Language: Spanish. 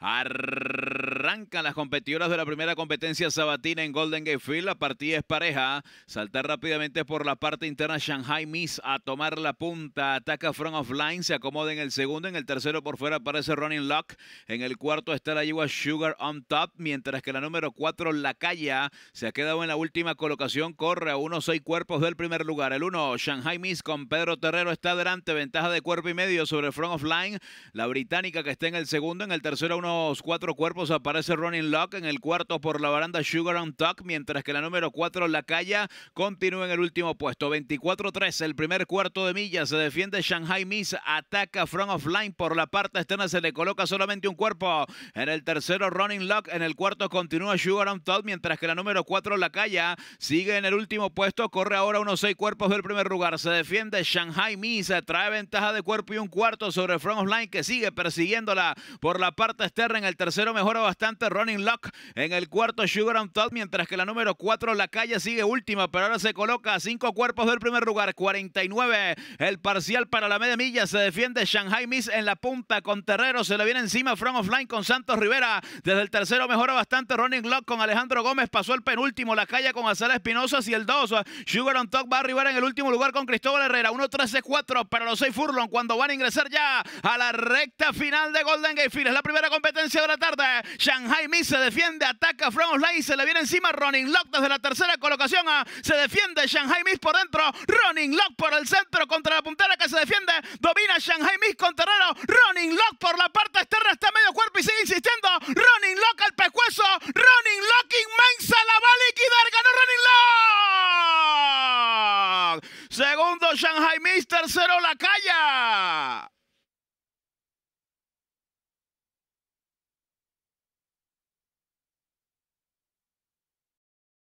あら Arrancan las competidoras de la primera competencia sabatina en Golden Gate Field. La partida es pareja. Saltar rápidamente por la parte interna Shanghai Miss a tomar la punta. Ataca front of line. Se acomoda en el segundo. En el tercero por fuera aparece Running Lock. En el cuarto está la yegua Sugar on Top. Mientras que la número cuatro, La Calla, se ha quedado en la última colocación. Corre a unos seis cuerpos del primer lugar. El uno Shanghai Miss con Pedro Terrero está adelante Ventaja de cuerpo y medio sobre front of line. La británica que está en el segundo. En el tercero unos cuatro cuerpos aparecen ese Running Lock en el cuarto por la baranda Sugar on Tuck, mientras que la número 4, La Calla, continúa en el último puesto. 24-3, el primer cuarto de milla, se defiende Shanghai Miss, ataca Front of Line por la parte externa, se le coloca solamente un cuerpo. En el tercero, Running Lock, en el cuarto continúa Sugar on Tuck, mientras que la número 4, La Calla, sigue en el último puesto, corre ahora unos seis cuerpos del primer lugar, se defiende Shanghai Miss, trae ventaja de cuerpo y un cuarto sobre Front of Line, que sigue persiguiéndola por la parte externa. En el tercero mejora bastante Running Lock en el cuarto Sugar on Top, mientras que la número 4 La Calle sigue última, pero ahora se coloca cinco cuerpos del primer lugar, 49 el parcial para la media milla, se defiende Shanghai Miss en la punta con Terrero, se le viene encima Front of Line con Santos Rivera, desde el tercero mejora bastante Running Lock con Alejandro Gómez, pasó el penúltimo La Calle con Azar Espinosa y el 2, Sugar on Top va a arribar en el último lugar con Cristóbal Herrera, 1-13-4 para los 6 Furlong cuando van a ingresar ya a la recta final de Golden Gate Field, es la primera competencia de la tarde, Shanghai Miss se defiende, ataca From Light y se le viene encima Running Lock desde la tercera colocación. se defiende Shanghai Miss por dentro. Running Lock por el centro contra la puntera que se defiende. Domina Shanghai Miss con Terrero. Running Lock por la parte externa está medio cuerpo y sigue insistiendo. Running Lock al pescuezo. Running Lock inmensa la va a liquidar. Ganó Running Lock. Segundo Shanghai Miss, tercero la calla.